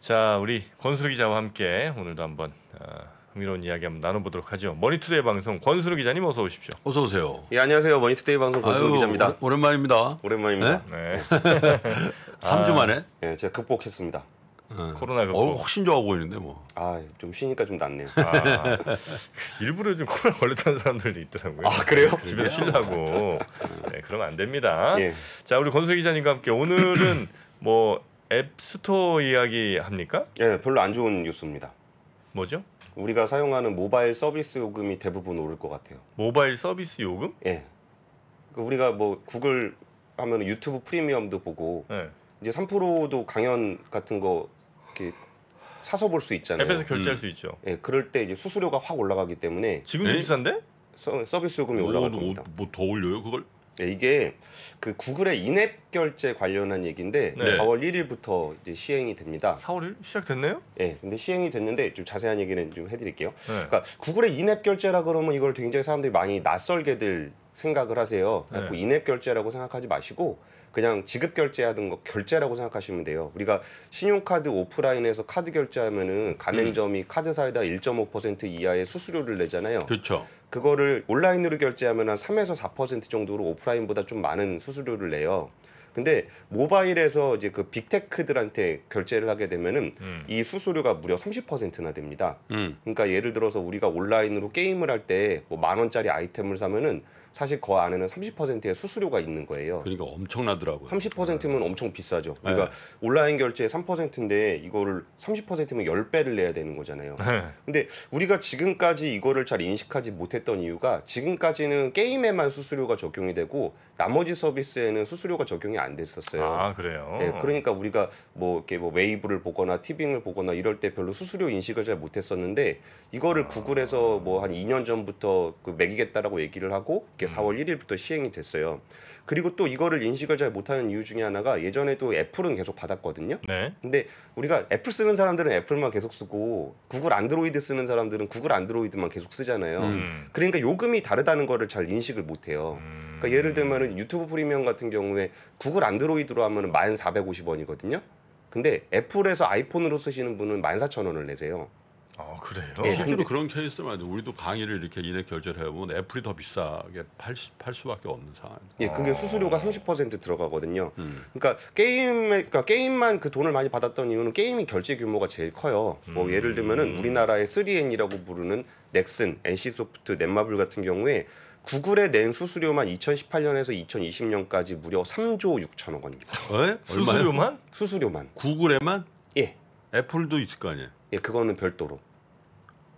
자, 우리 권수르 기자와 함께 오늘도 한번 어, 흥미로운 이야기 한번 나눠보도록 하죠. 머니투데이 방송 권수르 기자님 어서 오십시오. 어서 오세요. 예 안녕하세요 머니투데이 방송 권수호 아유, 기자입니다. 오- 오랜만입니다. 오랜만입니다. 네. 3주 만에 아, 예, 제가 극복했습니다. 예. 코로나 극복. 어, 훨씬 좋아 보이는데 뭐. 아, 좀 쉬니까 좀 낫네요. 아, 일부러 좀 코로나 걸렸다는 사람들도 있더라고요. 아, 그래요? 네, 집에서 쉬려고. 네, 그러면 안 됩니다. 예. 자, 우리 권수 기자님과 함께 오늘은 뭐 앱스토어 이야기 합니까? 예, 별로 안 좋은 뉴스입니다. 뭐죠? 우리가 사용하는 모바일 서비스 요금이 대부분 오를 것 같아요. 모바일 서비스 요금? 예. 그러니까 우리가 뭐 구글 하면 유튜브 프리미엄도 보고 네. 이제 3%도 강연 같은 거 이렇게 사서 볼 수 있잖아요. 앱에서 결제할 음. 수 있죠. 예, 그럴 때 이제 수수료가 확 올라가기 때문에 지금도 네. 비싼데? 서, 비스 요금이 뭐, 올라갈 뭐, 겁니다. 뭐 더 올려요 그걸? 네, 이게 그 구글의 인앱 결제 관련한 얘기인데 네. 4월 1일부터 이제 시행이 됩니다. 4월 1일 시작됐네요? 예. 네, 근데 시행이 됐는데 좀 자세한 얘기는 좀 해드릴게요. 네. 그러니까 구글의 인앱 결제라 그러면 이걸 굉장히 사람들이 많이 낯설게들 생각을 하세요. 그러니까 네. 인앱 결제라고 생각하지 마시고 그냥 지급 결제하던 거 결제라고 생각하시면 돼요. 우리가 신용카드 오프라인에서 카드 결제하면은 가맹점이 음. 카드사에다 1.5% 이하의 수수료를 내잖아요. 그렇죠. 그거를 온라인으로 결제하면 한 3에서 4% 정도로 오프라인보다 좀 많은 수수료를 내요. 근데 모바일에서 이제 그 빅테크들한테 결제를 하게 되면은 음. 이 수수료가 무려 30%나 됩니다. 음. 그러니까 예를 들어서 우리가 온라인으로 게임을 할 때 뭐 만 원짜리 아이템을 사면은 사실 그 안에는 30%의 수수료가 있는 거예요. 그러니까 엄청나더라고요. 30%면 엄청 비싸죠. 그러니까 네. 온라인 결제 3%인데 이거를 30%면 10배를 내야 되는 거잖아요. 네. 근데 우리가 지금까지 이거를 잘 인식하지 못했던 이유가 지금까지는 게임에만 수수료가 적용이 되고 나머지 서비스에는 수수료가 적용이 안 됐었어요. 아, 그래요. 네, 그러니까 우리가 뭐 이렇게 뭐 웨이브를 보거나 티빙을 보거나 이럴 때 별로 수수료 인식을 잘 못했었는데 이거를 구글에서 뭐 한 2년 전부터 그 매기겠다라고 얘기를 하고 뒤게 4월 1일부터 시행이 됐어요. 그리고 또 이거를 인식을 잘 못하는 이유 중에 하나가 예전에도 애플은 계속 받았거든요. 네. 근데 우리가 애플 쓰는 사람들은 애플만 계속 쓰고 구글 안드로이드 쓰는 사람들은 구글 안드로이드만 계속 쓰잖아요. 음. 그러니까 요금이 다르다는 거를 잘 인식을 못해요. 음. 그러니까 예를 들면 유튜브 프리미엄 같은 경우에 구글 안드로이드로 하면 은 1,450원이거든요. 근데 애플에서 아이폰으로 쓰시는 분은 14,000원을 내세요. 아 그래요? 네, 실제로 근데, 그런 케이스 많이 우리도 강의를 이렇게 인액 결제를 해보면 애플이 더 비싸게 팔, 팔 수밖에 없는 상황. 예, 그게 아. 수수료가 30% 들어가거든요. 음. 그러니까 게임 그러니까 게임만 그 돈을 많이 받았던 이유는 게임이 결제 규모가 제일 커요. 뭐 음. 뭐 예를 들면은 우리나라의 3N이라고 부르는 넥슨, NC소프트, 넷마블 같은 경우에 구글에 낸 수수료만 2018년에서 2020년까지 무려 3조 6천억 원입니다. 에? 수수료만? 수수료만. 구글에만? 예. 애플도 있을 거 아니에요. 예, 그거는 별도로.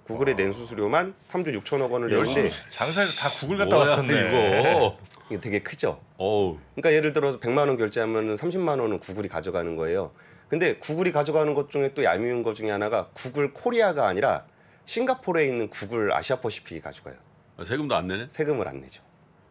구글의 아. 낸 수수료만 3조 6천억 원을 내는데 장사에서 다 구글 갖다 왔었네 이거 예, 이게 되게 크죠. 어우. 그러니까 예를 들어서 100만 원 결제하면 30만 원은 구글이 가져가는 거예요. 근데 구글이 가져가는 것 중에 또 얄미운 것 중에 하나가 구글 코리아가 아니라 싱가포르에 있는 구글 아시아퍼시픽이 가져가요. 아, 세금도 안 내네? 세금을 안 내죠.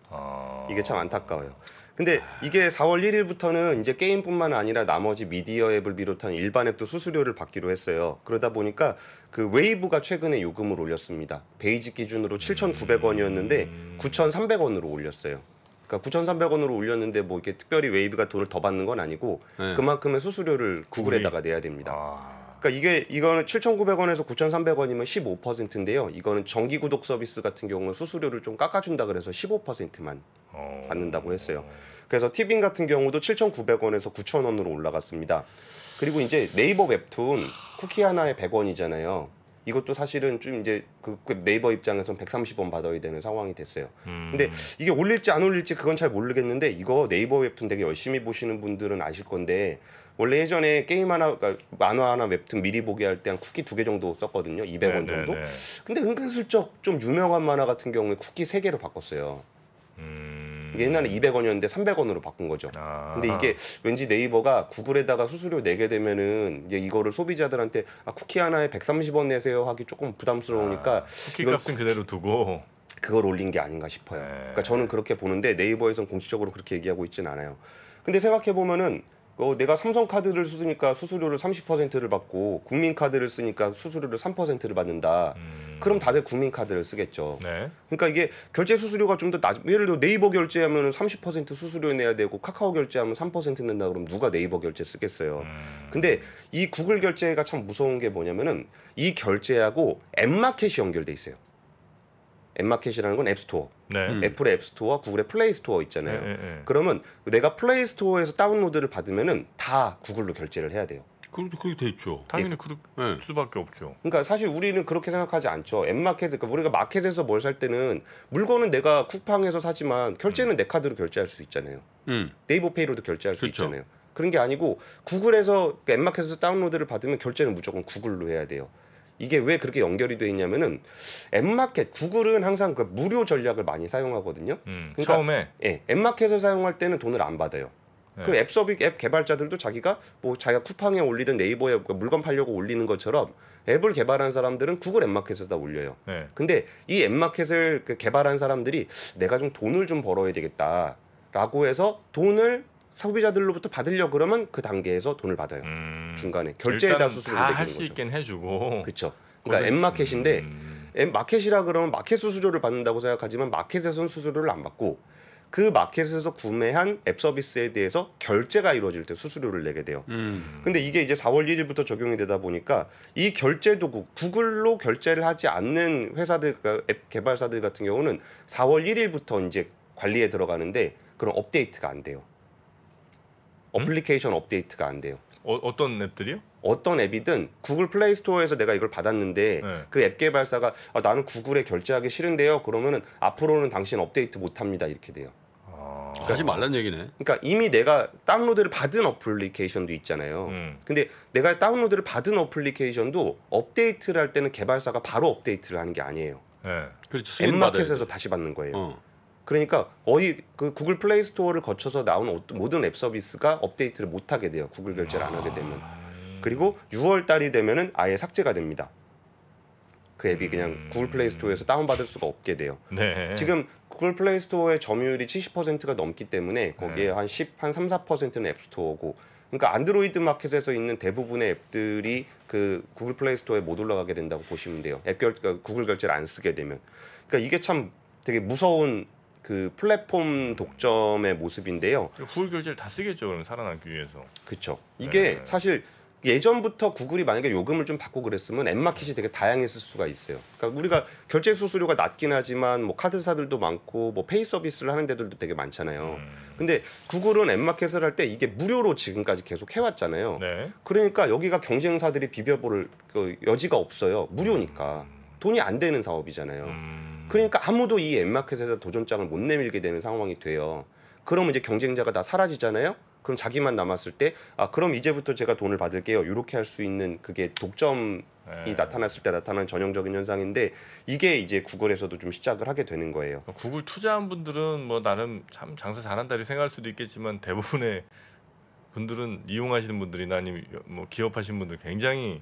아... 이게 참 안타까워요. 근데 이게 4월 1일부터는 이제 게임뿐만 아니라 나머지 미디어 앱을 비롯한 일반 앱도 수수료를 받기로 했어요. 그러다 보니까 그 웨이브가 최근에 요금을 올렸습니다. 베이직 기준으로 7,900원이었는데 9,300원으로 음. 올렸어요. 그러니까 9,300원으로 올렸는데 뭐 이렇게 특별히 웨이브가 돈을 더 받는 건 아니고 네. 그만큼의 수수료를 구글에다가 내야 됩니다. 아. 그러니까 이게 이거는 7,900원에서 9,300원이면 15%인데요. 이거는 정기 구독 서비스 같은 경우는 수수료를 좀 깎아준다 그래서 15%만 어... 받는다고 했어요. 그래서 티빙 같은 경우도 7,900원에서 9,000원으로 올라갔습니다. 그리고 이제 네이버 웹툰 쿠키 하나에 100원이잖아요. 이것도 사실은 좀 이제 그, 그 네이버 입장에선 130원 받아야 되는 상황이 됐어요. 음. 근데 이게 올릴지 안 올릴지 그건 잘 모르겠는데 이거 네이버 웹툰 되게 열심히 보시는 분들은 아실 건데 원래 예전에 게임 하나 그러니까 만화 하나 웹툰 미리 보기 할 때 한 쿠키 두 개 정도 썼거든요. 200원 정도. 네, 네. 근데 은근슬쩍 좀 유명한 만화 같은 경우에 쿠키 세 개로 바꿨어요. 음... 옛날에 200원이었는데 300원으로 바꾼 거죠. 아... 근데 이게 왠지 네이버가 구글에다가 수수료 내게 되면은 이제 이거를 소비자들한테 아, 쿠키 하나에 130원 내세요 하기 조금 부담스러우니까 아, 쿠키 값은 쿠키... 그대로 두고 그걸 올린 게 아닌가 싶어요. 네. 그러니까 저는 그렇게 보는데 네이버에선 공식적으로 그렇게 얘기하고 있지는 않아요. 근데 생각해 보면은 어, 내가 삼성카드를 쓰니까 수수료를 30%를 받고 국민카드를 쓰니까 수수료를 3%를 받는다. 음. 그럼 다들 국민카드를 쓰겠죠. 네. 그러니까 이게 결제 수수료가 좀 더 낮. 예를 들어 네이버 결제하면 30% 수수료 내야 되고 카카오 결제하면 3% 낸다 그러면 누가 네이버 결제 쓰겠어요. 음. 근데 이 구글 결제가 참 무서운 게 뭐냐면은 이 결제하고 앱마켓이 연결돼 있어요. 앱마켓이라는 건 앱스토어. 네. 음. 애플의 앱스토어와 구글의 플레이스토어 있잖아요. 네, 네, 그러면 내가 플레이스토어에서 다운로드를 받으면은 다 구글로 결제를 해야 돼요. 그렇게 돼 있죠. 당연히 예. 그럴 예. 수밖에 없죠. 그러니까 사실 우리는 그렇게 생각하지 않죠. 앱마켓, 그러니까 우리가 마켓에서 뭘 살 때는 물건은 내가 쿠팡에서 사지만 결제는 음. 내 카드로 결제할 수 있잖아요. 음. 네이버 페이로도 결제할 그쵸. 수 그렇죠. 있잖아요. 그런 게 아니고 구글에서 앱마켓에서 다운로드를 받으면 결제는 무조건 구글로 해야 돼요. 이게 왜 그렇게 연결이 돼 있냐면은 앱마켓 구글은 항상 그 무료 전략을 많이 사용하거든요. 음, 그러니까, 처음에 예, 앱마켓을 사용할 때는 돈을 안 받아요. 네. 예. 그앱 서비앱 개발자들도 자기가 뭐 자기가 쿠팡에 올리든 네이버에 그 물건 팔려고 올리는 것처럼 앱을 개발한 사람들은 구글 앱마켓에다 올려요. 네. 근데 이 앱마켓을 그 개발한 사람들이 내가 좀 돈을 좀 벌어야 되겠다라고 해서 돈을 소비자들로부터 받으려 그러면 그 단계에서 돈을 받아요. 음. 중간에 결제에다 수수료를 내는 거죠. 다할 수 있긴 해주고. 그렇죠. 그러니까 앱 마켓인데 앱 음. 마켓이라 그러면 마켓 수수료를 받는다고 생각하지만 마켓에서는 수수료를 안 받고 그 마켓에서 구매한 앱 서비스에 대해서 결제가 이루어질 때 수수료를 내게 돼요. 음. 근데 이게 이제 4월 1일부터 적용이 되다 보니까 이 결제 도구 구글로 결제를 하지 않는 회사들 그러니까 앱 개발사들 같은 경우는 4월 1일부터 이제 관리에 들어가는데 그런 업데이트가 안 돼요. 음? 어플리케이션 업데이트가 안 돼요. 어, 떤 앱들이요? 어떤 앱이든 구글 플레이 스토어에서 내가 이걸 받았는데 네. 그앱 개발사가 아, 나는 구글에 결제하기 싫은데요. 그러면은 앞으로는 당신 업데이트 못 합니다. 이렇게 돼요. 아... 그러니까 하지 말란 얘기네. 그러니까 이미 내가 다운로드를 받은 어플리케이션도 있잖아요. 음. 근데 내가 다운로드를 받은 어플리케이션도 업데이트를 할 때는 개발사가 바로 업데이트를 하는 게 아니에요. 네. 그렇죠. 앱마켓에서 다시 받는 거예요. 어. 그러니까 거의 그 구글 플레이 스토어를 거쳐서 나온 어, 모든 앱 서비스가 업데이트를 못 하게 돼요. 구글 결제를 안 하게 되면. 아, 예. 그리고 6월 달이 되면은 아예 삭제가 됩니다. 그 앱이 그냥 음. 구글 플레이 스토어에서 다운받을 수가 없게 돼요. 네. 지금 구글 플레이 스토어의 점유율이 70%가 넘기 때문에 거기에 네. 한 10, 한 3, 4%는 앱스토어고 그러니까 안드로이드 마켓에서 있는 대부분의 앱들이 그 구글 플레이 스토어에 못 올라가게 된다고 보시면 돼요. 앱 결, 그러니까 구글 결제를 안 쓰게 되면. 그러니까 이게 참 되게 무서운 그 플랫폼 독점의 모습인데요. 그 구글 결제를 다 쓰겠죠, 그럼 살아남기 위해서. 그렇죠. 이게 네. 사실 예전부터 구글이 만약에 요금을 좀 받고 그랬으면 앱마켓이 되게 다양했을 수가 있어요. 그러니까 우리가 결제 수수료가 낮긴 하지만 뭐 카드사들도 많고 뭐 페이 서비스를 하는 데들도 되게 많잖아요. 음. 근데 구글은 앱마켓을 할 때 이게 무료로 지금까지 계속 해왔잖아요. 네. 그러니까 여기가 경쟁사들이 비벼볼 그 여지가 없어요. 무료니까 음. 돈이 안 되는 사업이잖아요. 음. 그러니까 아무도 이엠마켓에서 도전장을 못 내밀게 되는 상황이 돼요. 그럼 이제 경쟁자가 다 사라지잖아요. 그럼 자기만 남았을 때 아 그럼 이제부터 제가 돈을 받을게요. 이렇게 할 수 있는 그게 독점이 네. 나타났을 때 나타나는 전형적인 현상인데 이게 이제 구글에서도 좀 시작을 하게 되는 거예요. 뭐 구글 투자한 분들은 뭐 나름 참 장사 잘한다 이 생각할 수도 있겠지만 대부분의 분들은 이용하시는 분들이나 아니면 뭐 기업하신 분들 굉장히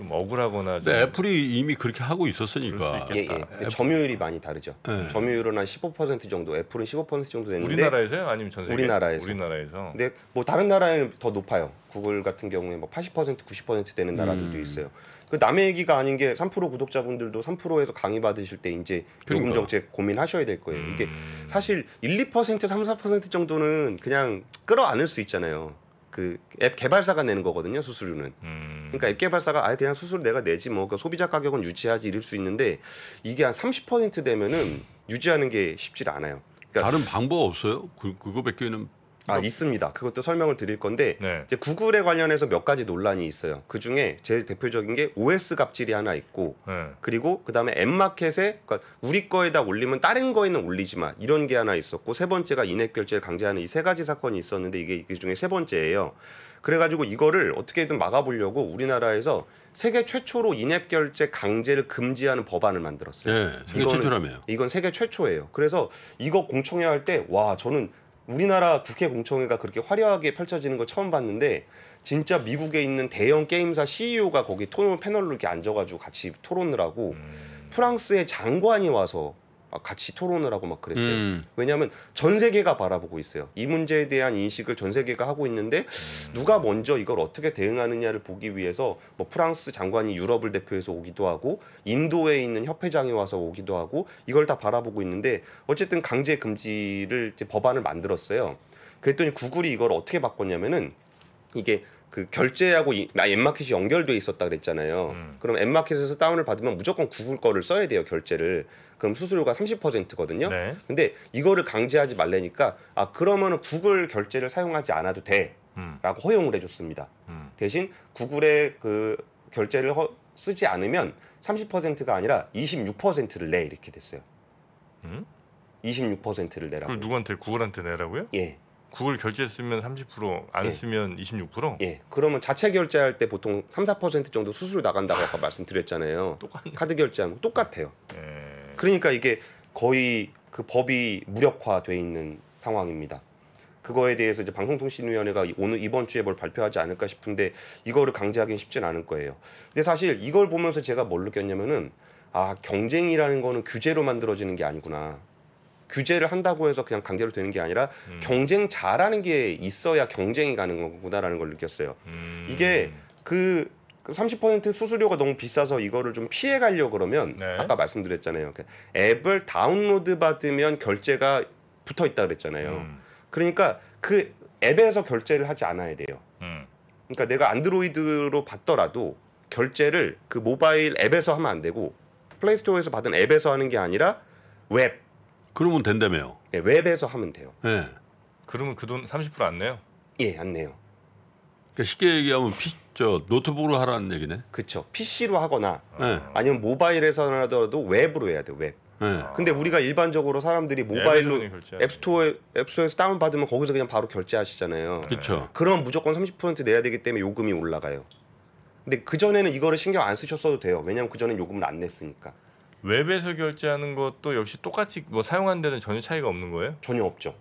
좀 억울하거나 좀... 애플이 이미 그렇게 하고 있었으니까 예, 예. 애플... 점유율이 많이 다르죠. 네. 점유율은 한 15% 정도, 애플은 15% 정도 되는데 우리나라에서요? 아니면 전 세계? 우리나라에서. 우리나라에서. 근데 뭐 다른 나라에는 더 높아요. 구글 같은 경우에 뭐80% 90% 되는 나라들도 음. 있어요. 그 남의 얘기가 아닌 게 3% 구독자분들도 3%에서 강의 받으실 때 이제 그러니까. 요금 정책 고민하셔야 될 거예요. 음. 이게 사실 1, 2% 3, 4% 정도는 그냥 끌어안을 수 있잖아요. 그앱 개발사가 내는 거거든요 수수료는. 음. 그러니까 앱 개발사가 아예 그냥 수수료 내가 내지 뭐 그러니까 소비자 가격은 유지하지 이럴 수 있는데 이게 한 30% 되면은 유지하는 게 쉽질 않아요. 그러니까 다른 방법 없어요? 그, 그거밖에는 아 있습니다. 그것도 설명을 드릴 건데 네. 이제 구글에 관련해서 몇 가지 논란이 있어요. 그 중에 제일 대표적인 게 OS 갑질이 하나 있고 네. 그리고 그 다음에 앱마켓에 그러니까 우리 거에다 올리면 다른 거에는 올리지 만 이런 게 하나 있었고 세 번째가 인앱 결제를 강제하는 이 세 가지 사건이 있었는데 이게 그 중에 세 번째예요. 그래가지고 이거를 어떻게든 막아보려고 우리나라에서 세계 최초로 인앱 결제 강제를 금지하는 법안을 만들었어요. 네, 세계 최초라며요. 이건 세계 최초예요. 그래서 이거 공청회 할 때 와 저는 우리나라 국회 공청회가 그렇게 화려하게 펼쳐지는 거 처음 봤는데 진짜 미국에 있는 대형 게임사 CEO가 거기 토론 패널로 이렇게 앉아가지고 같이 토론을 하고 음. 프랑스의 장관이 와서 같이 토론을 하고 막 그랬어요. 음. 왜냐하면 전 세계가 바라보고 있어요. 이 문제에 대한 인식을 전 세계가 하고 있는데 누가 먼저 이걸 어떻게 대응하느냐를 보기 위해서 뭐 프랑스 장관이 유럽을 대표해서 오기도 하고 인도에 있는 협회장이 와서 오기도 하고 이걸 다 바라보고 있는데 어쨌든 강제 금지를 법안을 만들었어요. 그랬더니 구글이 이걸 어떻게 바꿨냐면은 이게 그 결제하고 나엠마켓이 아, 연결돼 있었다 그랬잖아요. 음. 그럼 엠마켓에서 다운을 받으면 무조건 구글 거를 써야 돼요 결제를. 그럼 수수료가 30%거든요. 네. 근데 이거를 강제하지 말래니까 아 그러면은 구글 결제를 사용하지 않아도 돼라고 음. 허용을 해줬습니다. 음. 대신 구글의 그 결제를 허, 쓰지 않으면 30%가 아니라 26%를 내 이렇게 됐어요. 음? 26%를 내라고. 그걸 누구한테 구글한테 내라고요? 예. 구글 결제 했으면 30%안 예. 쓰면 26%? 예. 그러면 자체 결제할 때 보통 3, 4% 정도 수수료 나간다고 아까 말씀드렸잖아요. 똑같네. 카드 결제하면 똑같아요. 예. 그러니까 이게 거의 그 법이 무력화돼 있는 상황입니다. 그거에 대해서 이제 방송통신위원회가 오늘 이번 주에 뭘 발표하지 않을까 싶은데 이거를 강제하기는 쉽진 않을 거예요. 근데 사실 이걸 보면서 제가 뭘 느꼈냐면은 아 경쟁이라는 거는 규제로 만들어지는 게 아니구나. 규제를 한다고 해서 그냥 강제로 되는 게 아니라 음. 경쟁 잘하는 게 있어야 경쟁이 가는 거구나라는 걸 느꼈어요. 음. 이게 그 30% 수수료가 너무 비싸서 이거를 좀 피해 가려 그러면 네. 아까 말씀드렸잖아요. 그 앱을 다운로드 받으면 결제가 붙어 있다 그랬잖아요. 음. 그러니까 그 앱에서 결제를 하지 않아야 돼요. 음. 그러니까 내가 안드로이드로 받더라도 결제를 그 모바일 앱에서 하면 안 되고 플레이스토어에서 받은 앱에서 하는 게 아니라 웹 그러면 된다며요. 네, 웹에서 하면 돼요. 예. 그러면 그 돈 30%안 내요? 예, 안 내요. 그러니까 쉽게 얘기하면 피, 저 노트북으로 하라는 얘기네. 그쵸. PC로 하거나 예. 아니면 모바일에서 하더라도 웹으로 해야 돼요. 웹. 예. 근데 우리가 일반적으로 사람들이 모바일로 앱스토어 앱스토어에서 다운 받으면 거기서 그냥 바로 결제하시잖아요. 그렇죠. 그럼 무조건 30% 내야 되기 때문에 요금이 올라가요. 근데 그 전에는 이거를 신경 안 쓰셨어도 돼요. 왜냐면 그 전엔 요금을 안 냈으니까. 웹에서 결제하는 것도 역시 똑같이 뭐 사용하는 데는 전혀 차이가 없는 거예요? 전혀 없죠.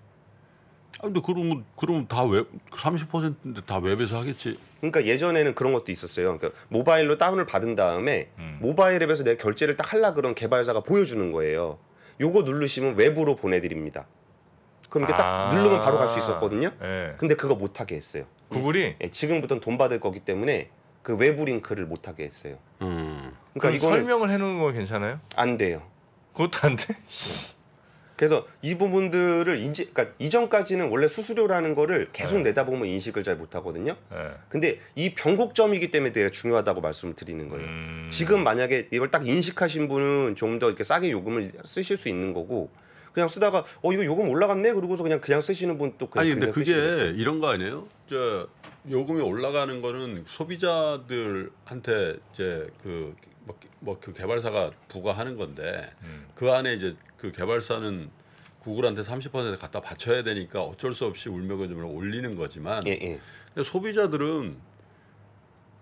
아, 근데 그러면 그럼 다웹 30%인데 다 웹에서 하겠지. 그러니까 예전에는 그런 것도 있었어요. 그러니까 모바일로 다운을 받은 다음에 음. 모바일 앱에서 내가 결제를 딱 할라 그런 개발자가 보여주는 거예요. 요거 누르시면 웹으로 보내드립니다. 그럼 이게 아~ 딱 누르면 바로 갈 수 있었거든요. 네. 근데 그거 못하게 했어요. 구글이 예, 지금부터돈 받을 거기 때문에 그 외부 링크를 못 하게 했어요. 음. 그러니까 이거 설명을 해놓은 거 괜찮아요? 안 돼요. 그것도 안 돼. 네. 그래서 이 부분들을 인지, 그러니까 이전까지는 원래 수수료라는 거를 계속 네. 내다보면 인식을 잘 못하거든요. 네. 근데 이 변곡점이기 때문에 되게 중요하다고 말씀을 드리는 거예요. 음... 지금 만약에 이걸 딱 인식하신 분은 좀 더 이렇게 싸게 요금을 쓰실 수 있는 거고 그냥 쓰다가 어 이거 요금 올라갔네 그러고서 그냥 그냥 쓰시는 분또 그냥 아니 근데 그냥 그게 이런 거 아니에요? 저 요금이 올라가는 거는 소비자들한테 이제 그 뭐그 뭐 개발사가 부과하는 건데 음. 그 안에 이제 그 개발사는 구글한테 30% 갖다 바쳐야 되니까 어쩔 수 없이 울며거즘을 올리는 거지만 예, 예. 근데 소비자들은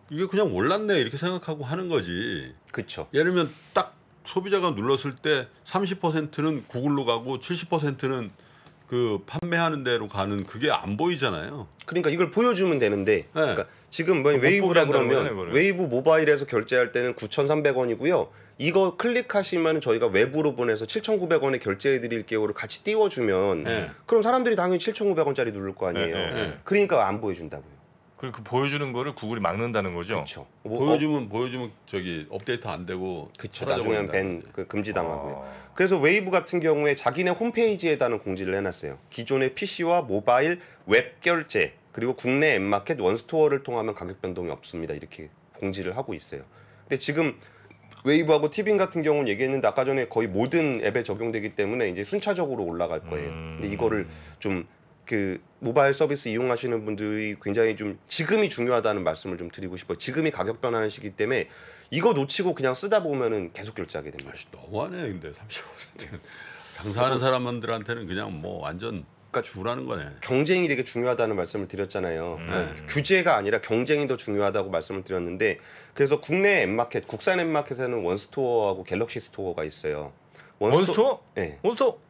이게 그냥 올랐네 이렇게 생각하고 하는 거지. 그렇죠. 예를 들면 딱 소비자가 눌렀을 때 30%는 구글로 가고 70%는 그 판매하는 데로 가는 그게 안 보이잖아요. 그러니까 이걸 보여주면 되는데 네. 그러니까 지금 뭐 웨이브라 그러면 웨이브 모바일에서 결제할 때는 9,300원이고요. 이거 클릭하시면 저희가 외부로 보내서 7,900원에 결제해 드릴게요를 같이 띄워주면 네. 그럼 사람들이 당연히 7,900원짜리 누를 거 아니에요. 네, 네, 네. 그러니까 안 보여준다고요. 그리고 그 보여주는 거를 구글이 막는다는 거죠. 그렇죠. 뭐 보여주면 어? 보여주면 저기 업데이트 안 되고 그렇죠. 나중엔 밴그 금지당하고요. 아... 그래서 웨이브 같은 경우에 자기네 홈페이지에다는 공지를 해놨어요. 기존의 PC와 모바일 웹 결제 그리고 국내 앱마켓 원스토어를 통하면 가격 변동이 없습니다. 이렇게 공지를 하고 있어요. 근데 지금 웨이브하고 티빙 같은 경우는 얘기했는데 아까 전에 거의 모든 앱에 적용되기 때문에 이제 순차적으로 올라갈 거예요. 음. 근데 이거를 좀그 모바일 서비스 이용하시는 분들이 굉장히 좀 지금이 중요하다는 말씀을 좀 드리고 싶어요. 지금이 가격 변하는 시기 때문에 이거 놓치고 그냥 쓰다 보면은 계속 결제하게 됩니다. 아 너무하네 근데 35%는 장사하는 사람들한테는 그냥 뭐 완전 그러니까 주라는 거네. 경쟁이 되게 중요하다는 말씀을 드렸잖아요. 음. 그러니까 네. 규제가 아니라 경쟁이 더 중요하다고 말씀을 드렸는데 그래서 국내 앱마켓, 국산 앱마켓에는 원스토어하고 갤럭시 스토어가 있어요. 원스토... 원스토어? 네. 원스토어?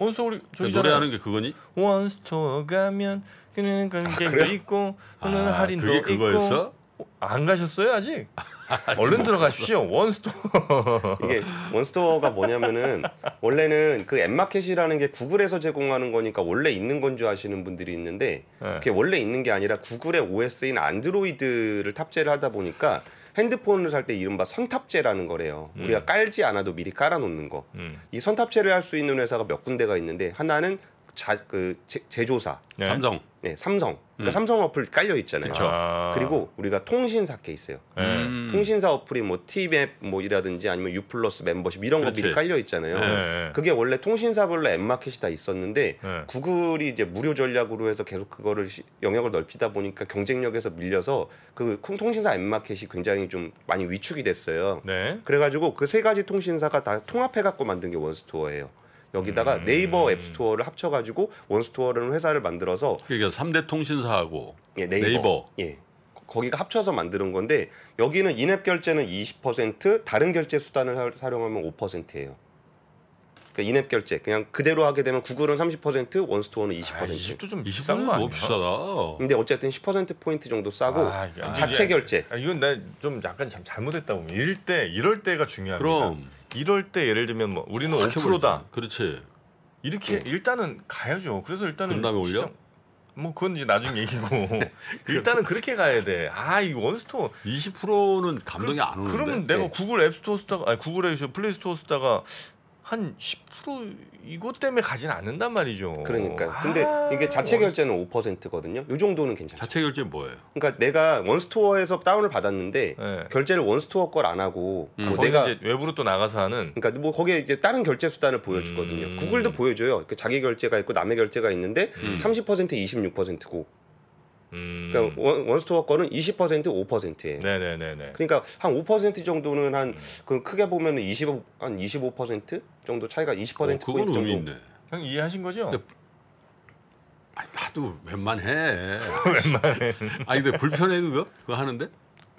원서 우리 저희 노래하는 게 그거니? 원스토어 가면 그는 관계가 아, 있고 그는 아, 할인도 그게 그거였어? 있고 어, 안 가셨어요 아직? 아, 얼른 들어가시죠 원스토어 이게 원스토어가 뭐냐면은 원래는 그엠마켓이라는게 구글에서 제공하는 거니까 원래 있는 건 줄 아시는 분들이 있는데 네. 그게 원래 있는 게 아니라 구글의 OS인 안드로이드를 탑재를 하다 보니까 핸드폰을 살 때 이른바 선탑재라는 거래요. 음. 우리가 깔지 않아도 미리 깔아놓는 거. 음. 이 선탑재를 할 수 있는 회사가 몇 군데가 있는데 하나는 자, 그 제, 제조사 네. 삼성 네 삼성 그러니까 음. 삼성 어플 깔려 있잖아요 아. 그리고 우리가 통신사 케이스예요 네. 음. 통신사 어플이 뭐 티맵 뭐 이라든지 아니면 유플러스 멤버십 이런 그렇지. 거 미리 깔려 있잖아요 네. 그게 원래 통신사별로 앱마켓이 다 있었는데 네. 구글이 이제 무료 전략으로 해서 계속 그거를 시, 영역을 넓히다 보니까 경쟁력에서 밀려서 그 통신사 앱마켓이 굉장히 좀 많이 위축이 됐어요 네. 그래가지고 그 세 가지 통신사가 다 통합해 갖고 만든 게 원스토어예요 여기다가 음. 네이버 앱 스토어를 합쳐가지고 원스토어라는 회사를 만들어서 그러니까 3대 통신사하고 예, 네이버, 네이버. 예. 거기가 합쳐서 만드는 건데 여기는 인앱 결제는 20% 다른 결제 수단을 사용하면 5%예요. 그러니까 인앱 결제 그냥 그대로 하게 되면 구글은 30% 원스토어는 20%. 아, 20도 좀 비싼 거 뭐 아니야? 비싸다. 근데 어쨌든 10% 포인트 정도 싸고 아, 야, 자체 이게, 결제. 아, 이건 나 좀 약간 잘못했다 보면 이럴 때 이럴 때가 중요합니다. 그럼. 이럴 때 예를 들면 뭐 우리는 5%다. 그렇지. 이렇게 네. 일단은 가야죠. 그래서 일단은 그다음에 올려? 뭐 그건 이제 나중 얘기고 그 일단은 그렇게 가야 돼. 아이 원스토어 20%는 감동이 그안 오는데. 그러면 내가 네. 구글 앱스토어 쓰다가 아니 구글에 플레이스토어 쓰다가 한 앞으로 이것 때문에 가진 않는단 말이죠. 그러니까 근데 아 이게 자체 결제는 5%거든요. 이 정도는 괜찮죠. 자체 결제 뭐예요? 그러니까 내가 원스토어에서 다운을 받았는데 네. 결제를 원스토어 걸 안 하고 음. 뭐 내가 외부로 또 나가서 하는. 그러니까 뭐 거기에 이제 다른 결제 수단을 보여주거든요. 음. 구글도 보여줘요. 그 자기 결제가 있고 남의 결제가 있는데 음. 30% 26%고 음. 그러니까 원, 원스토어 거는 20% 5%예요. 네네네네. 그러니까 한 5% 정도는 한그 음. 크게 보면 은 25, 한25% 정도 차이가 20% 어, 포인트 정도. 있네. 형 이해하신 거죠? 근데, 아니, 나도 웬만해. 웬만해. 아니 근데 불편해 그거? 그거 하는데?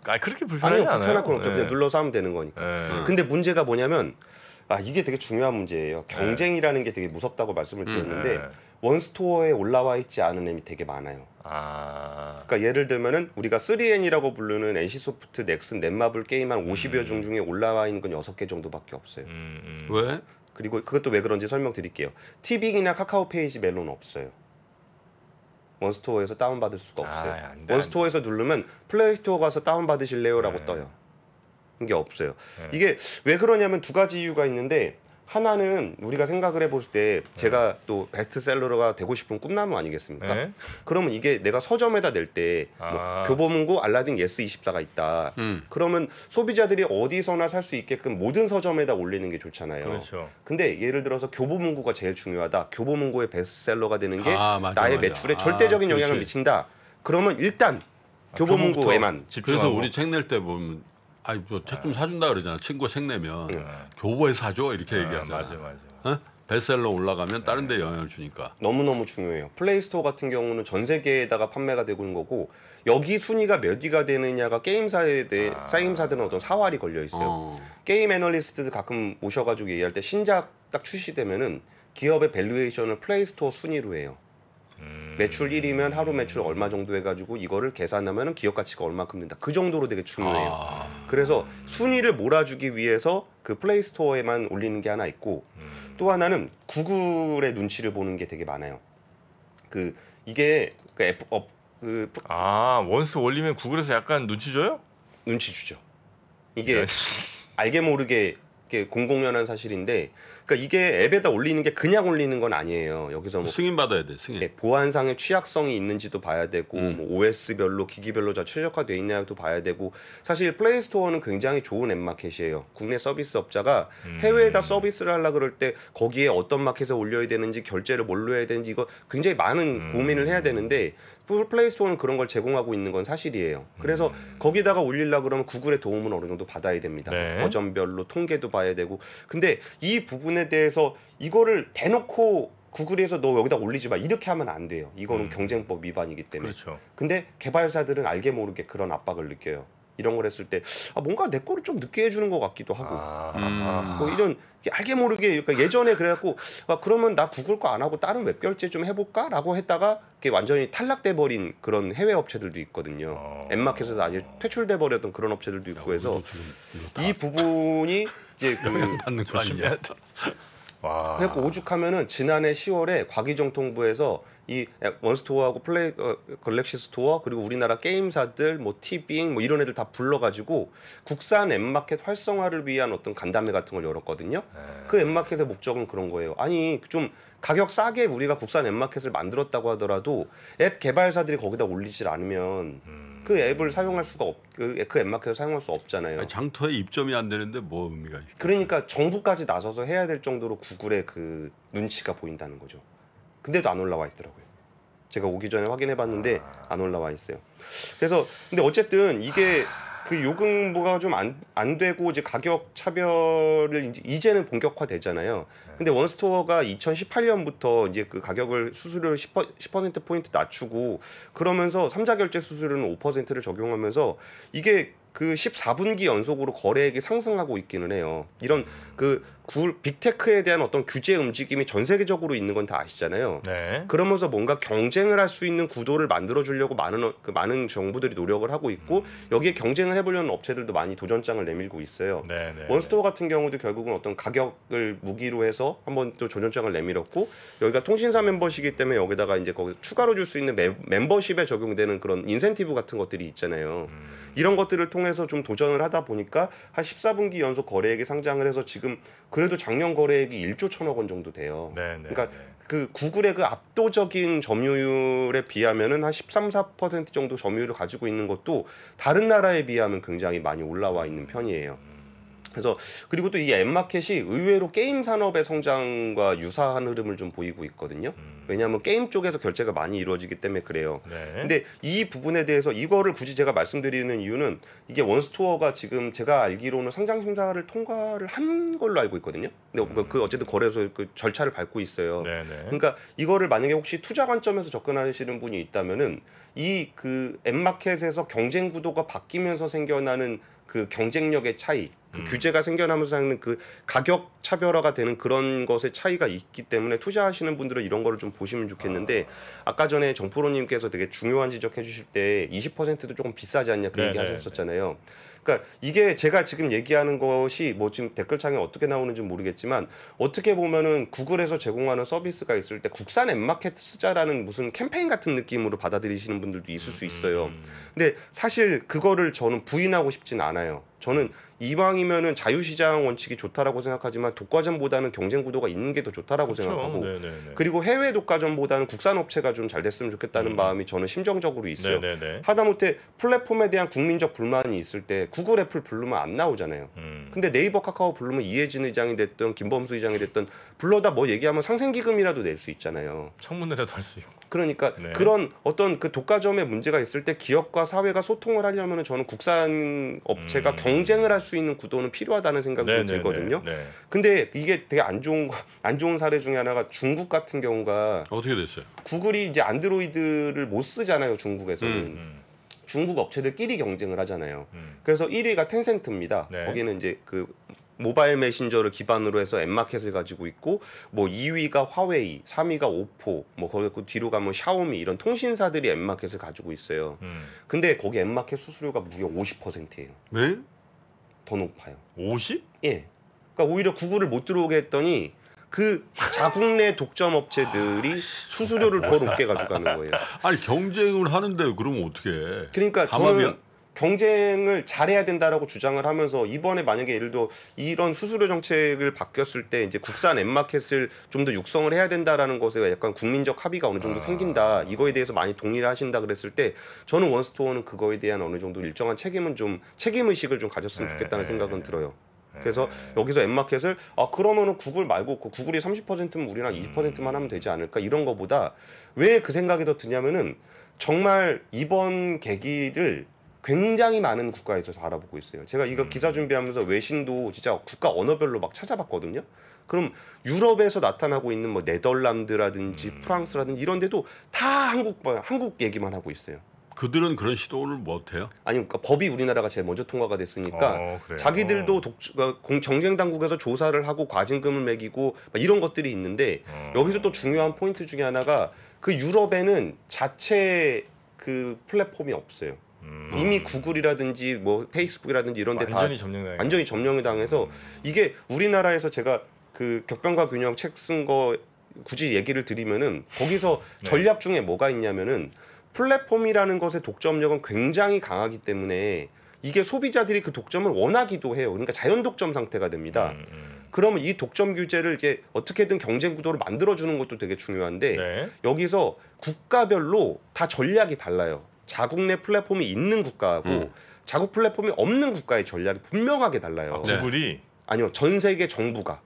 아 그렇게 불편해 아니요, 않아요. 불편할 건 없죠. 네. 그냥 눌러서 하면 되는 거니까. 네. 네. 근데 문제가 뭐냐면 아 이게 되게 중요한 문제예요. 경쟁이라는 게 되게 무섭다고 말씀을 음, 드렸는데 음, 원스토어에 올라와 있지 않은 앱이 되게 많아요. 아. 그러니까 예를 들면은 우리가 3N이라고 부르는 NC소프트, 넥슨, 넷마블 게임 한 50여 종 음. 중에 올라와 있는 건 6개 정도밖에 없어요. 음, 음. 왜? 그리고 그것도 왜 그런지 설명드릴게요. 티빙이나 카카오 페이지 멜론 없어요. 원스토어에서 다운받을 수가 아, 없어요. 아, 안 돼, 원스토어에서 누르면 플레이스토어 가서 다운받으실래요라고 네. 떠요. 이게 없어요. 네. 이게 왜 그러냐면 두 가지 이유가 있는데 하나는 우리가 생각을 해볼 때 제가 네. 또 베스트셀러가 되고 싶은 꿈나무 아니겠습니까? 네. 그러면 이게 내가 서점에다 낼때 뭐 아. 뭐 교보문고 알라딘 예스 24가 있다. 음. 그러면 소비자들이 어디서나 살 수 있게끔 모든 서점에다 올리는 게 좋잖아요. 그렇죠. 근데 예를 들어서 교보문고가 제일 중요하다. 교보문고의 베스트셀러가 되는 게 아, 맞아, 나의 맞아. 매출에 아, 절대적인 영향을 미친다. 그러면 일단 아, 교보문고에만. 그래서 우리 책 낼 때 보면 아니 뭐책 좀 예. 사준다 그러잖아. 친구 생내면 예. 교보에서 사줘 이렇게 예, 얘기하잖아. 맞아 맞아. 어? 베셀러 올라가면 다른 데 영향을 주니까 너무너무 중요해요 플레이스토어 같은 경우는 전 세계에다가 판매가 되고 있는 거고 여기 순위가 몇 위가 되느냐가 게임사에 대해 아. 게임사들은 어떤 사활이 걸려 있어요 어. 게임 애널리스트들 가끔 오셔가지고 얘기할 때 신작 딱 출시되면은 기업의 밸류에이션을 플레이스토어 순위로 해요 음. 매출 1위면 하루 매출 얼마 정도 해가지고 이거를 계산하면 기업 가치가 얼마큼 된다. 그 정도로 되게 중요해요. 아. 그래서 순위를 몰아주기 위해서 그 플레이 스토어에만 올리는 게 하나 있고 음. 또 하나는 구글의 눈치를 보는 게 되게 많아요. 그 이게 그 앱, 업, 그 아, 원스 올리면 구글에서 약간 눈치 줘요? 눈치 주죠. 이게 네. 알게 모르게 공공연한 사실인데 그러니까 이게 앱에다 올리는 게 그냥 올리는 건 아니에요. 여기서 뭐 승인 받아야 돼. 승인. 예, 보안상의 취약성이 있는지도 봐야 되고 음. 뭐 OS별로 기기별로 다 최적화돼 있냐도 봐야 되고 사실 플레이스토어는 굉장히 좋은 앱 마켓이에요. 국내 서비스 업자가 음. 해외에다 서비스를 하려 그럴 때 거기에 어떤 마켓에 올려야 되는지 결제를 뭘로 해야 되는지 이거 굉장히 많은 음. 고민을 해야 되는데 플레이스토어는 그런 걸 제공하고 있는 건 사실이에요. 그래서 음. 거기다가 올리려 그러면 구글의 도움은 어느 정도 받아야 됩니다. 네. 버전별로 통계도 봐야 되고 근데 이 부분에 부분에 대해서 이거를 대놓고 구글에서 너 여기다 올리지 마 이렇게 하면 안 돼요. 이거는 음. 경쟁법 위반이기 때문에. 그렇죠. 근데 개발사들은 알게 모르게 그런 압박을 느껴요. 이런 걸 했을 때 아, 뭔가 내 거를 좀 늦게 해주는 것 같기도 하고 아, 음. 뭐 이런 알게 모르게 그러니까 예전에 그래갖고 아, 그러면 나 구글 거 안 하고 다른 웹 결제 좀 해볼까라고 했다가 그게 완전히 탈락돼 버린 그런 해외 업체들도 있거든요. 어. 엠마켓에서 아예 퇴출돼 버렸던 그런 업체들도 있고 해서 이 부분이 이제 그 받는 그래갖고 오죽하면은 지난해 10월에 과기정통부에서 이 원스토어하고 플레이 어, 컬렉시 스토어 그리고 우리나라 게임사들 뭐 티빙 뭐 이런 애들 다 불러가지고 국산 앱마켓 활성화를 위한 어떤 간담회 같은 걸 열었거든요. 네. 그 앱마켓의 목적은 그런 거예요. 아니 좀 가격 싸게 우리가 국산 앱마켓을 만들었다고 하더라도 앱 개발사들이 거기다 올리질 않으면 음. 그 앱을 사용할 수가 없, 그, 그 앱마켓을 사용할 수 없잖아요. 장터에 입점이 안 되는데 뭐 의미가 있어요? 그러니까 정부까지 나서서 해야 될 정도로 구글의 그 눈치가 보인다는 거죠. 근데도 안 올라와 있더라고요. 제가 오기 전에 확인해 봤는데 안 올라와 있어요. 그래서 근데 어쨌든 이게 그 요금부가 좀 안 안 되고 이제 가격 차별을 이제, 는 본격화되잖아요. 근데 원스토어가 2018년부터 이제 그 가격을 수수료를 10% 포인트 낮추고 그러면서 삼자 결제 수수료는 5%를 적용하면서 이게 그 14분기 연속으로 거래액이 상승하고 있기는 해요. 이런 그 구, 빅테크에 대한 어떤 규제 움직임이 전 세계적으로 있는 건 다 아시잖아요. 네. 그러면서 뭔가 경쟁을 할 수 있는 구도를 만들어 주려고 많은 어, 그 많은 정부들이 노력을 하고 있고 음. 여기에 경쟁을 해보려는 업체들도 많이 도전장을 내밀고 있어요. 네, 네, 원스토어 같은 경우도 결국은 어떤 가격을 무기로 해서 한번 또 도전장을 내밀었고 여기가 통신사 멤버십이기 때문에 여기다가 이제 거기 추가로 줄 수 있는 매, 멤버십에 적용되는 그런 인센티브 같은 것들이 있잖아요. 음. 이런 것들을 통해서 좀 도전을 하다 보니까 한 14분기 연속 거래액이 상장을 해서 지금 그 그래도 작년 거래액이 1조 천억 원 정도 돼요. 네네. 네, 그러니까 네. 그 구글의 그 압도적인 점유율에 비하면은 한 13, 4% 정도 점유율을 가지고 있는 것도 다른 나라에 비하면 굉장히 많이 올라와 있는 편이에요. 그래서 그리고 또 이엠마켓이 의외로 게임 산업의 성장과 유사한 흐름을 좀 보이고 있거든요. 음. 왜냐하면 게임 쪽에서 결제가 많이 이루어지기 때문에 그래요. 네. 근데 이 부분에 대해서 이거를 굳이 제가 말씀드리는 이유는 이게 원스토어가 지금 제가 알기로는 상장 심사를 통과를 한 걸로 알고 있거든요. 근데 그, 그 음. 그 어쨌든 거래소 그 절차를 밟고 있어요. 네, 네. 그러니까 이거를 만약에 혹시 투자 관점에서 접근하시는 분이 있다면은 이그엠마켓에서 경쟁 구도가 바뀌면서 생겨나는 그 경쟁력의 차이 그 음. 규제가 생겨나면서 하는 그 가격 차별화가 되는 그런 것의 차이가 있기 때문에 투자하시는 분들은 이런 거를 좀 보시면 좋겠는데 아. 까 전에 정프로님께서 되게 중요한 지적해 주실 때 20%도 조금 비싸지 않냐 그 네, 얘기 네, 하셨었잖아요. 네. 그러니까 이게 제가 지금 얘기하는 것이 뭐 지금 댓글창에 어떻게 나오는지 모르겠지만 어떻게 보면은 구글에서 제공하는 서비스가 있을 때 국산 앱마켓 쓰자라는 무슨 캠페인 같은 느낌으로 받아들이시는 분들도 있을 수 있어요. 음. 근데 사실 그거를 저는 부인하고 싶진 않아요. 저는 이왕이면은 자유시장 원칙이 좋다라고 생각하지만 독과점보다는 경쟁 구도가 있는 게 더 좋다라고 그렇죠. 생각하고 네네네. 그리고 해외 독과점보다는 국산 업체가 좀 잘 됐으면 좋겠다는 음. 마음이 저는 심정적으로 있어요. 네네네. 하다못해 플랫폼에 대한 국민적 불만이 있을 때 구글 애플 블르면안 나오잖아요. 음. 근데 네이버 카카오 블르면 이해진 의장이 됐던 김범수 의장이 됐던 불러다 뭐 얘기하면 상생기금이라도 낼 수 있잖아요. 청문회라도 할 수 있고. 그러니까 네. 그런 어떤 그 독과점의 문제가 있을 때 기업과 사회가 소통을 하려면 저는 국산 업체가 음. 경쟁을 할수 수 있는 구도는 필요하다는 생각이 들거든요. 네, 네, 근데 이게 되게 안 좋은 안 좋은 사례 중에 하나가 중국 같은 경우가 어떻게 됐어요? 구글이 이제 안드로이드를 못 쓰잖아요, 중국에서는. 음, 음. 중국 업체들끼리 경쟁을 하잖아요. 음. 그래서 1위가 텐센트입니다. 네. 거기는 이제 그 모바일 메신저를 기반으로 해서 앱마켓을 가지고 있고 뭐 2위가 화웨이, 3위가 오포, 뭐 거기 뒤로 가면 샤오미 이런 통신사들이 앱마켓을 가지고 있어요. 음. 근데 거기 앱마켓 수수료가 무려 50%예요. 네? 더 높아요. 50? 예. 그러니까 오히려 구글을 못 들어오게 했더니 그 자국 내 독점 업체들이 수수료를 더 높게 가져가는 거예요. 아니 경쟁을 하는데 그러면 어떻게 해? 그러니까 저는 경쟁을 잘해야 된다라고 주장을 하면서 이번에 만약에 예를 들어 이런 수수료 정책을 바뀌었을 때 이제 국산 앱마켓을 좀 더 육성을 해야 된다라는 것에 약간 국민적 합의가 어느 정도 아. 생긴다 이거에 대해서 많이 동의를 하신다 그랬을 때 저는 원스토어는 그거에 대한 어느 정도 일정한 책임은 좀 책임 의식을 좀 가졌으면 네. 좋겠다는 생각은 들어요. 네. 그래서 여기서 앱마켓을 아 그러면은 구글 말고 그 구글이 30%면 우리랑 20%만 하면 되지 않을까 이런 거보다 왜 그 생각이 더 드냐면은 정말 이번 계기를 굉장히 많은 국가에서 알아보고 있어요. 제가 이거 음. 기사 준비하면서 외신도 진짜 국가 언어별로 막 찾아봤거든요. 그럼 유럽에서 나타나고 있는 뭐 네덜란드라든지 음. 프랑스라든지 이런 데도 다 한국 한국 얘기만 하고 있어요. 그들은 그런 시도를 못 해요? 아니 그러니까 법이 우리나라가 제일 먼저 통과가 됐으니까 어, 자기들도 독, 그러니까 공, 경쟁 당국에서 조사를 하고 과징금을 매기고 이런 것들이 있는데 어. 여기서 또 중요한 포인트 중에 하나가 그 유럽에는 자체 그 플랫폼이 없어요. 음. 이미 구글이라든지 뭐 페이스북이라든지 이런 데 다 완전히 점령당 완전히 점령당해서 음. 이게 우리나라에서 제가 그 격변과 균형 책 쓴 거 굳이 얘기를 드리면은 거기서 네. 전략 중에 뭐가 있냐면은 플랫폼이라는 것의 독점력은 굉장히 강하기 때문에 이게 소비자들이 그 독점을 원하기도 해요. 그러니까 자연 독점 상태가 됩니다. 음, 음. 그러면 이 독점 규제를 이제 어떻게든 경쟁 구도를 만들어 주는 것도 되게 중요한데 네. 여기서 국가별로 다 전략이 달라요. 자국 내 플랫폼이 있는 국가하고 음. 자국 플랫폼이 없는 국가의 전략이 분명하게 달라요. 아, 네. 구글이 아니요 전 세계 정부가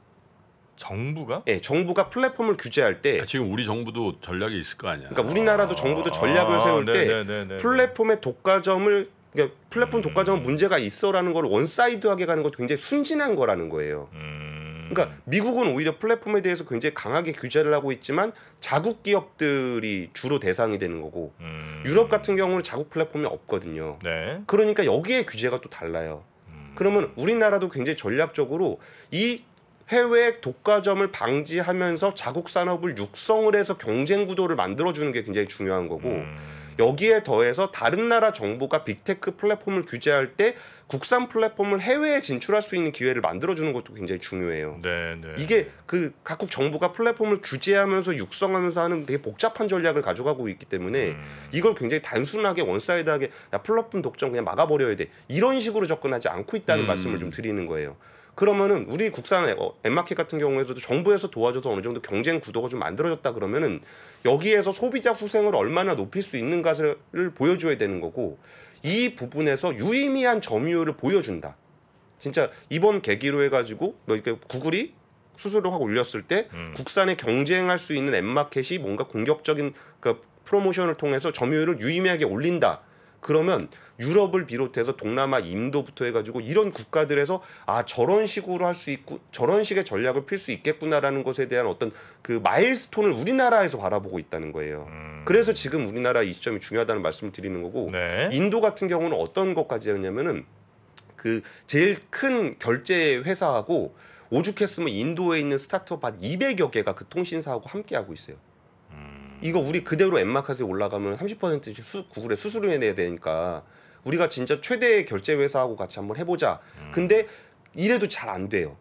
정부가? 예, 네, 정부가 플랫폼을 규제할 때 그러니까 지금 우리 정부도 전략이 있을 거 아니야. 그러니까 우리나라도 아~ 정부도 전략을 아~ 세울 네네네네네. 때 네, 네, 네, 플랫폼의 독과점을 그러니까 플랫폼 음. 독과점 은 문제가 있어라는 걸 원사이드하게 가는 것도 굉장히 순진한 거라는 거예요. 음. 그러니까 미국은 오히려 플랫폼에 대해서 굉장히 강하게 규제를 하고 있지만 자국 기업들이 주로 대상이 되는 거고 음. 유럽 같은 경우는 자국 플랫폼이 없거든요. 네. 그러니까 여기에 규제가 또 달라요. 음. 그러면 우리나라도 굉장히 전략적으로 이 해외 독과점을 방지하면서 자국 산업을 육성을 해서 경쟁 구도를 만들어주는 게 굉장히 중요한 거고 음. 여기에 더해서 다른 나라 정부가 빅테크 플랫폼을 규제할 때 국산 플랫폼을 해외에 진출할 수 있는 기회를 만들어주는 것도 굉장히 중요해요. 네, 네. 이게 그 각국 정부가 플랫폼을 규제하면서 육성하면서 하는 되게 복잡한 전략을 가져가고 있기 때문에 음. 이걸 굉장히 단순하게 원사이드하게 야 플랫폼 독점 그냥 막아버려야 돼 이런 식으로 접근하지 않고 있다는 음. 말씀을 좀 드리는 거예요. 그러면은 우리 국산 어, 엠마켓 같은 경우에도 서 정부에서 도와줘서 어느 정도 경쟁 구도가 좀 만들어졌다 그러면은 여기에서 소비자 후생을 얼마나 높일 수 있는가를 보여줘야 되는 거고 이 부분에서 유의미한 점유율을 보여준다. 진짜 이번 계기로 해가지고 그러니까 구글이 수수료 하고 올렸을 때 음. 국산에 경쟁할 수 있는 엠마켓이 뭔가 공격적인 그 프로모션을 통해서 점유율을 유의미하게 올린다. 그러면 유럽을 비롯해서 동남아 인도부터 해가지고 이런 국가들에서 아 저런 식으로 할 수 있고 저런 식의 전략을 필 수 있겠구나라는 것에 대한 어떤 그 마일스톤을 우리나라에서 바라보고 있다는 거예요. 음. 그래서 지금 우리나라 이 시점이 중요하다는 말씀을 드리는 거고 네. 인도 같은 경우는 어떤 것까지 하냐면은 그 제일 큰 결제 회사하고 오죽했으면 인도에 있는 스타트업 한 200여 개가 그 통신사하고 함께하고 있어요. 음. 이거 우리 그대로 엠마켓에 올라가면 30%씩 수, 구글에 수수료 내야 되니까 우리가 진짜 최대 결제 회사하고 같이 한번 해보자. 음. 근데 이래도 잘 안 돼요.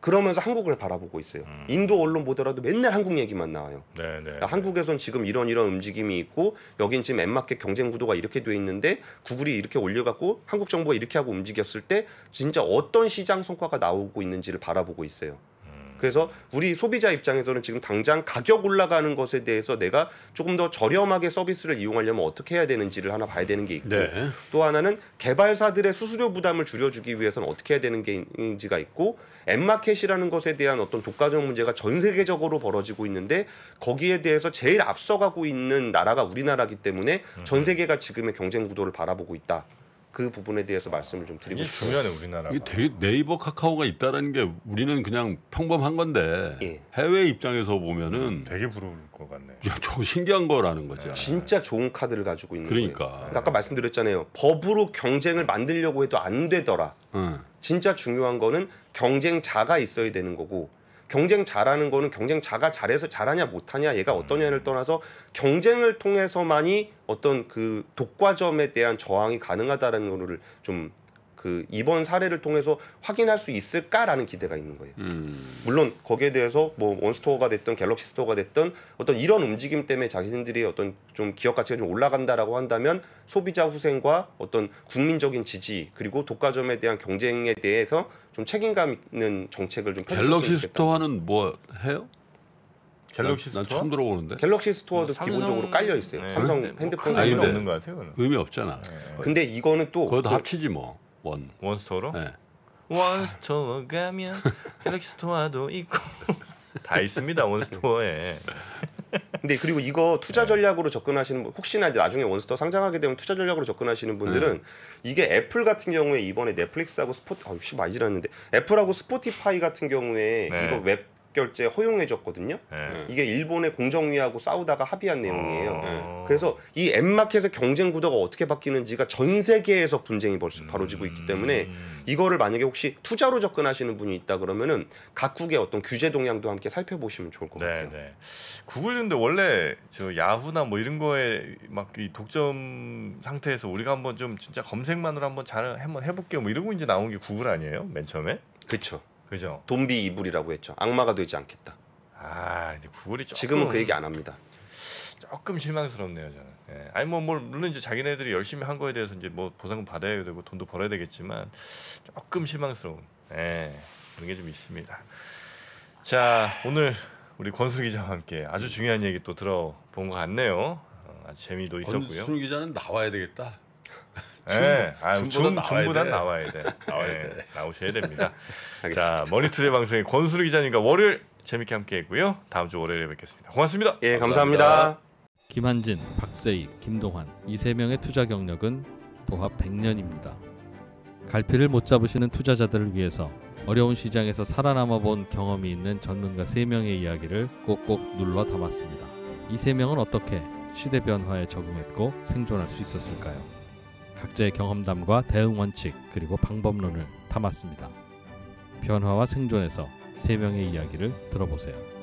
그러면서 한국을 바라보고 있어요. 음. 인도 언론 보더라도 맨날 한국 얘기만 나와요. 네네. 네, 네. 그러니까 한국에선 지금 이런 이런 움직임이 있고 여긴 지금 엠마켓 경쟁 구도가 이렇게 돼 있는데 구글이 이렇게 올려갖고 한국 정부가 이렇게 하고 움직였을 때 진짜 어떤 시장 성과가 나오고 있는지를 바라보고 있어요. 그래서 우리 소비자 입장에서는 지금 당장 가격 올라가는 것에 대해서 내가 조금 더 저렴하게 서비스를 이용하려면 어떻게 해야 되는지를 하나 봐야 되는 게 있고 네. 또 하나는 개발사들의 수수료 부담을 줄여주기 위해서는 어떻게 해야 되는 게 있는지가 있고 앱마켓이라는 것에 대한 어떤 독과점 문제가 전 세계적으로 벌어지고 있는데 거기에 대해서 제일 앞서가고 있는 나라가 우리나라기 때문에 전 음. 세계가 지금의 경쟁 구도를 바라보고 있다. 그 부분에 대해서 말씀을 좀 드리고 싶어요. 중요하 우리나라. 이게 네이버 카카오가 있다라는 게 우리는 그냥 평범한 건데 예. 해외 입장에서 보면은 음, 되게 부러울 것 같네. 야, 저 신기한 거라는 거죠. 네. 진짜 좋은 카드를 가지고 있는 그러니까. 거예요. 그러니까 아까 말씀드렸잖아요. 법으로 경쟁을 만들려고 해도 안 되더라. 음. 진짜 중요한 거는 경쟁자가 있어야 되는 거고 경쟁 잘하는 거는 경쟁자가 잘해서 잘하냐 못하냐 얘가 어떠냐를 음. 떠나서 경쟁을 통해서만이 어떤 그 독과점에 대한 저항이 가능하다는 거를 좀그 이번 사례를 통해서 확인할 수 있을까라는 기대가 있는 거예요. 음. 물론 거기에 대해서 뭐 원스토어가 됐든 갤럭시 스토어가 됐든 어떤 이런 움직임 때문에 자신들이 어떤 좀 기업 가치가 좀 올라간다라고 한다면 소비자 후생과 어떤 국민적인 지지 그리고 독과점에 대한 경쟁에 대해서 좀 책임감 있는 정책을 좀 갤럭시 스토어는 뭐 해요? 갤럭시 난, 스토어? 난 처음 들어보는데. 갤럭시 스토어도 뭐 삼성... 기본적으로 깔려 있어요. 네. 삼성 뭐 핸드폰 뭐큰 의미 없는 거 같아요. 그건. 의미 없잖아. 네. 근데 이거는 또 그것도 또 합치지 뭐. 원. 원스토어로? 네. 원스토어 가면 갤럭시 스토어도 있고 다 있습니다 원스토어에. 근데 그리고 이거 투자 전략으로 접근하시는 혹시나 이제 나중에 원스토어 상장하게 되면 투자 전략으로 접근하시는 분들은 음. 이게 애플 같은 경우에 이번에 넷플릭스하고 스포티 아씨 말질 났는데 애플하고 스포티파이 같은 경우에 네. 이거 웹 결제 허용해줬거든요. 네. 음. 이게 일본의 공정위하고 싸우다가 합의한 내용이에요. 네. 그래서 이엠마켓의 경쟁 구도가 어떻게 바뀌는지가 전 세계에서 분쟁이 벌써 음. 벌어지고 있기 때문에 이거를 만약에 혹시 투자로 접근하시는 분이 있다 그러면은 각국의 어떤 규제 동향도 함께 살펴보시면 좋을 것 네, 같아요. 네. 구글 근데 원래 저 야후나 뭐 이런 거에 막이 독점 상태에서 우리가 한번 좀 진짜 검색만으로 한번 잘 한번 해볼게요. 뭐 이러고 이제 나온 게 구글 아니에요? 맨 처음에? 그렇죠. 그죠. 돈비 이불이라고 했죠. 악마가 되지 않겠다. 아, 이제 구글이 조금 지금은 그 얘기 안 합니다. 조금 실망스럽네요, 저는. 예. 아니 뭐뭘 물론 이제 자기네들이 열심히 한 거에 대해서 이제 뭐 보상금 받아야 되고 돈도 벌어야 되겠지만 조금 실망스러운 예. 그런 게 좀 있습니다. 자, 오늘 우리 권수 기자와 함께 아주 중요한 얘기 또 들어본 것 같네요. 어, 아주 재미도 있었고요. 권수 기자는 나와야 되겠다. 네. 아, 나와야 나와야 돼. 나와야 네. 나오셔야 됩니다. 자, 머니투데이 방송의 권수르 기자님과 월요일 재밌게 함께했고요. 다음 주 월요일에 뵙겠습니다. 고맙습니다. 예, 감사합니다. 감사합니다. 김한진, 박세희, 김동환 이 세 명의 투자 경력은 도합 100년입니다. 갈피를 못 잡으시는 투자자들을 위해서 어려운 시장에서 살아남아 본 경험이 있는 전문가 3명의 이야기를 꼭꼭 눌러 담았습니다. 이 3명은 어떻게 시대 변화에 적응했고 생존할 수 있었을까요? 각자의 경험담과 대응 원칙 그리고 방법론을 담았습니다. 변화와 생존에서 세 명의 이야기를 들어보세요.